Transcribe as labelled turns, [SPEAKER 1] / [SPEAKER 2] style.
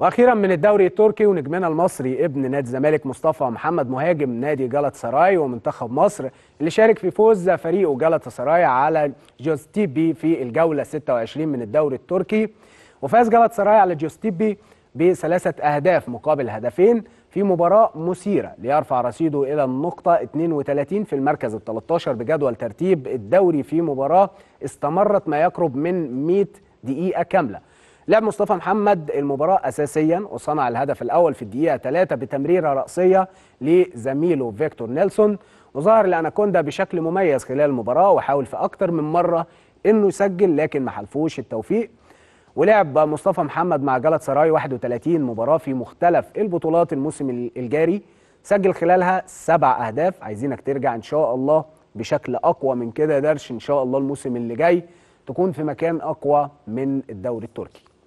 [SPEAKER 1] واخيرا من الدوري التركي ونجمنا المصري ابن نادي الزمالك مصطفى محمد مهاجم نادي جلط سراي ومنتخب مصر اللي شارك في فوز فريقه جلط سراي على جوستيبي في الجوله 26 من الدوري التركي وفاز جلط سراي على جوستيبي بثلاثه اهداف مقابل هدفين في مباراه مثيره ليرفع رصيده الى النقطه 32 في المركز ال 13 بجدول ترتيب الدوري في مباراه استمرت ما يقرب من 100 دقيقه كامله لعب مصطفى محمد المباراة أساسيا وصنع الهدف الأول في الدقيقة 3 بتمريرة رأسية لزميله فيكتور نيلسون وظهر الأناكوندا بشكل مميز خلال المباراة وحاول في أكتر من مرة إنه يسجل لكن ما حلفوش التوفيق ولعب مصطفى محمد مع جلد سراي 31 مباراة في مختلف البطولات الموسم الجاري سجل خلالها سبع أهداف عايزينك ترجع إن شاء الله بشكل أقوى من كده درش إن شاء الله الموسم اللي جاي تكون في مكان أقوى من الدوري التركي